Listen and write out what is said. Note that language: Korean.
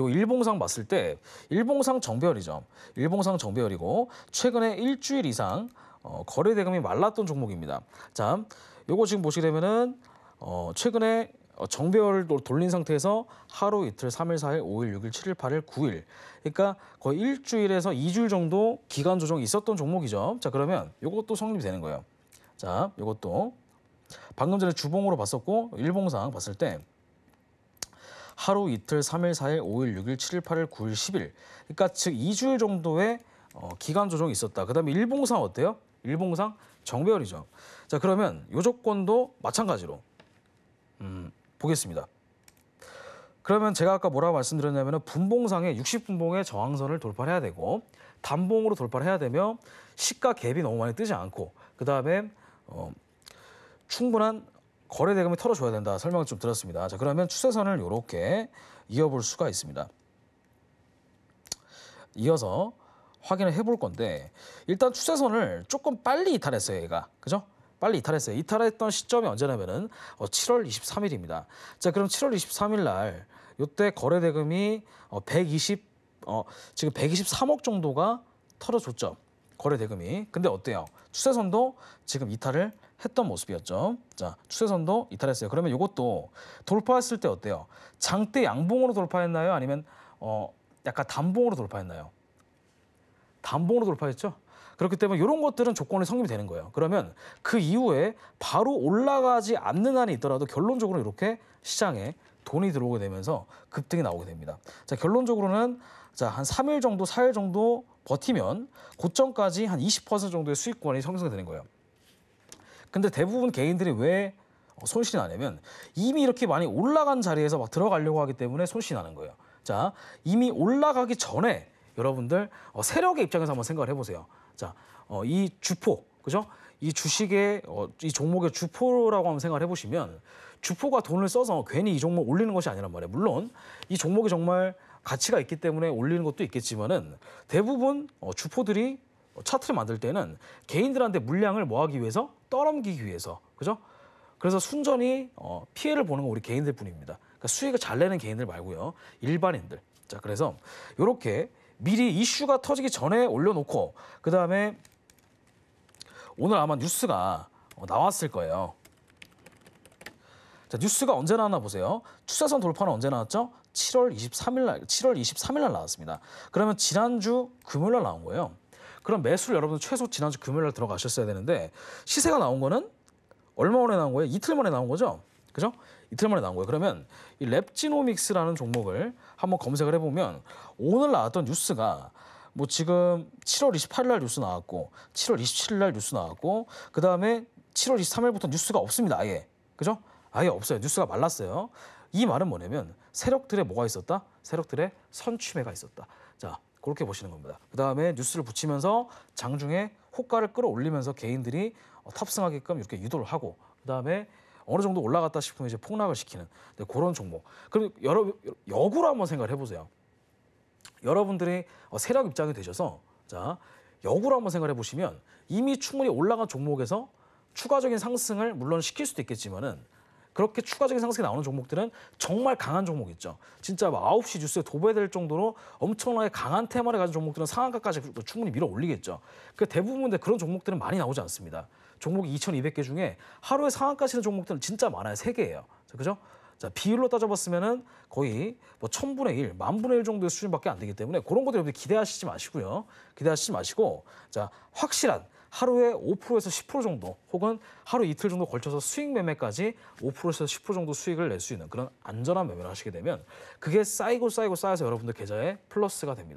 요 일봉상 봤을 때 일봉상 정배열이죠. 일봉상 정배열이고 최근에 일주일 이상 어, 거래 대금이 말랐던 종목입니다. 자, 요거 지금 보시게 되면은 어, 최근에 어, 정배열 돌린 상태에서 하루, 이틀, 삼일사일오일육일칠일팔일구일 그러니까 거의 일주일에서 이주일 정도 기간 조정이 있었던 종목이죠. 자, 그러면 요것도 성립이 되는 거예요. 자, 요것도 방금 전에 주봉으로 봤었고 일봉상 봤을 때 하루, 이틀, 삼일사일오일육일칠일팔일구일십일 그러니까 즉 이 주일 정도의 어, 기간 조정이 있었다. 그다음에 일봉상 어때요? 일봉상 정배열이죠. 자 그러면 요 조건도 마찬가지로 음, 보겠습니다. 그러면 제가 아까 뭐라고 말씀드렸냐면 분봉상에 60분봉의 저항선을 돌파해야 되고 단봉으로 돌파해야 되며 시가 갭이 너무 많이 뜨지 않고 그 다음에 어, 충분한 거래 대금이 털어줘야 된다 설명을 좀드렸습니다자 그러면 추세선을 이렇게 이어볼 수가 있습니다. 이어서 확인을 해볼 건데 일단 추세선을 조금 빨리 이탈했어요 얘가 그죠? 빨리 이탈했어요. 이탈했던 시점이 언제냐면은 어, 7월 23일입니다. 자 그럼 7월 23일 날 이때 거래 대금이 어, 120 어, 지금 123억 정도가 털어줬죠. 거래 대금이. 근데 어때요? 추세선도 지금 이탈을 했던 모습이었죠. 자, 추세선도 이탈했어요. 그러면 이것도 돌파했을 때 어때요? 장대 양봉으로 돌파했나요? 아니면 어 약간 단봉으로 돌파했나요? 단봉으로 돌파했죠. 그렇기 때문에 이런 것들은 조건이 성립이 되는 거예요. 그러면 그 이후에 바로 올라가지 않는 한이 있더라도 결론적으로 이렇게 시장에 돈이 들어오게 되면서 급등이 나오게 됩니다. 자, 결론적으로는 자, 한 3일 정도, 4일 정도 버티면 고점까지 한 20% 정도의 수익권이 형성되는 거예요. 근데 대부분 개인들이 왜 손실이 나냐면 이미 이렇게 많이 올라간 자리에서 막 들어가려고 하기 때문에 손실이 나는 거예요. 자, 이미 올라가기 전에 여러분들 어, 세력의 입장에서 한번 생각을 해보세요. 자, 어, 이 주포, 그죠? 이 주식의 어, 이 종목의 주포라고 한번 생각을 해보시면 주포가 돈을 써서 괜히 이 종목 올리는 것이 아니란 말이에요. 물론 이 종목이 정말 가치가 있기 때문에 올리는 것도 있겠지만은 대부분 어, 주포들이 차트를 만들 때는 개인들한테 물량을 모하기 위해서 떠넘기기 위해서 그죠? 그래서 순전히 어, 피해를 보는 건 우리 개인들 뿐입니다. 그러니까 수익을 잘 내는 개인들 말고요. 일반인들. 자, 그래서 이렇게 미리 이슈가 터지기 전에 올려놓고 그다음에 오늘 아마 뉴스가 어, 나왔을 거예요. 자, 뉴스가 언제 나왔나 보세요. 추세선 돌파는 언제 나왔죠? 7월 23일 날 7월 23일 날 나왔습니다. 그러면 지난주 금요일 날 나온 거예요. 그럼 매수를 여러분 최소 지난주 금요일 날 들어가셨어야 되는데 시세가 나온 거는 얼마 만에 나온 거예요? 이틀 만에 나온 거죠? 그죠? 이틀 만에 나온 거예요. 그러면 이 랩지노믹스라는 종목을 한번 검색을 해보면 오늘 나왔던 뉴스가 뭐 지금 7월 28일 날 뉴스 나왔고 7월 27일 날 뉴스 나왔고 그 다음에 7월 23일부터 뉴스가 없습니다. 아예 그죠? 아예 없어요. 뉴스가 말랐어요. 이 말은 뭐냐면 세력들의 뭐가 있었다? 세력들의 선취매가 있었다. 자, 그렇게 보시는 겁니다. 그다음에 뉴스를 붙이면서 장중에 호가를 끌어올리면서 개인들이 어, 탑승하게끔 이렇게 유도를 하고 그다음에 어느 정도 올라갔다 싶으면 이제 폭락을 시키는 네, 그런 종목. 그리고 여러 역으로 한번 생각을 해보세요. 여러분들이 어, 세력 입장이 되셔서 자 역으로 한번 생각해 보시면 이미 충분히 올라간 종목에서 추가적인 상승을 물론 시킬 수도 있겠지만은 그렇게 추가적인 상승이 나오는 종목들은 정말 강한 종목 이죠 진짜 막 뭐 9시 뉴스에 도배될 정도로 엄청나게 강한 테마를 가진 종목들은 상한가까지 충분히 밀어 올리겠죠. 그 그러니까 대부분 의 그런 종목들은 많이 나오지 않습니다. 종목 이 2,200개 중에 하루에 상한가 치는 종목들은 진짜 많아요. 3개예요. 그죠? 자, 비율로 따져봤으면은 거의 뭐 천분의 일, 만분의 일 정도의 수준밖에 안 되기 때문에 그런 것들 여러분들 기대하시지 마시고요. 기대하시지 마시고, 자, 확실한 하루에 5%에서 10% 정도 혹은 하루 이틀 정도 걸쳐서 수익 매매까지 5%에서 10% 정도 수익을 낼 수 있는 그런 안전한 매매를 하시게 되면 그게 쌓이고 쌓이고 쌓여서 여러분들 계좌에 플러스가 됩니다.